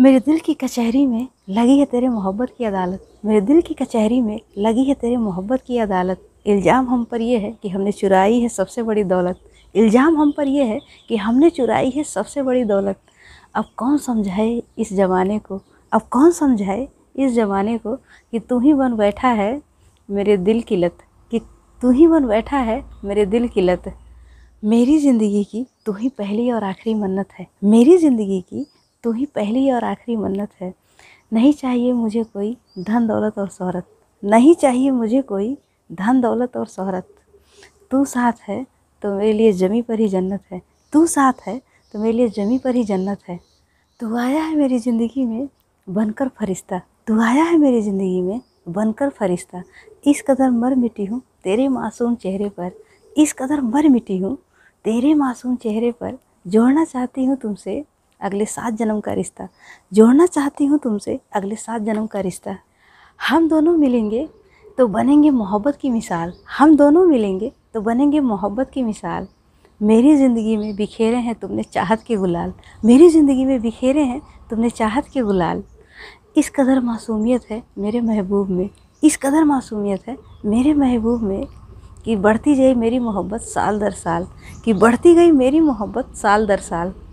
मेरे दिल की कचहरी में लगी है तेरे मोहब्बत की अदालत मेरे दिल की कचहरी में लगी है तेरे मोहब्बत की अदालत इल्ज़ाम हम पर यह है कि हमने चुराई है सबसे बड़ी दौलत इल्ज़ाम हम पर यह है कि हमने चुराई है सबसे बड़ी दौलत अब कौन समझाए इस ज़माने को अब कौन समझाए इस ज़माने को कि तू ही बन बैठा है मेरे दिल की लत कि तू ही बन बैठा है मेरे दिल की लत मेरी ज़िंदगी की तू ही पहली और आखिरी मन्नत है मेरी ज़िंदगी की तू तो ही पहली और आखिरी मन्नत है नहीं चाहिए मुझे कोई धन दौलत और शहरत नहीं चाहिए मुझे कोई धन दौलत और शहरत तू साथ है तो मेरे लिए जमी पर ही जन्नत है तू साथ है तो मेरे लिए जमी पर ही जन्नत है तू आया है मेरी ज़िंदगी में बनकर फरिश्ता तू आया है मेरी ज़िंदगी में बनकर फरिश्ता इस कदर मर मिटी हूँ तेरे मासूम चेहरे पर इस कदर मर मिटी हूँ तेरे मासूम चेहरे पर जोड़ना चाहती हूँ तुमसे अगले सात जन्म का रिश्ता जोड़ना चाहती हूँ तुमसे अगले सात जन्म का रिश्ता हम दोनों मिलेंगे तो बनेंगे मोहब्बत की मिसाल हम दोनों मिलेंगे तो बनेंगे मोहब्बत की मिसाल मेरी ज़िंदगी में बिखेरे हैं तुमने चाहत के गुलाल मेरी ज़िंदगी में बिखेरे हैं तुमने चाहत के गुलाल इस कदर मासूमियत है मेरे महबूब में इस कदर मासूमियत है मेरे महबूब में कि बढ़ती गई मेरी मोहब्बत साल दर साल कि बढ़ती गई मेरी मोहब्बत साल दर साल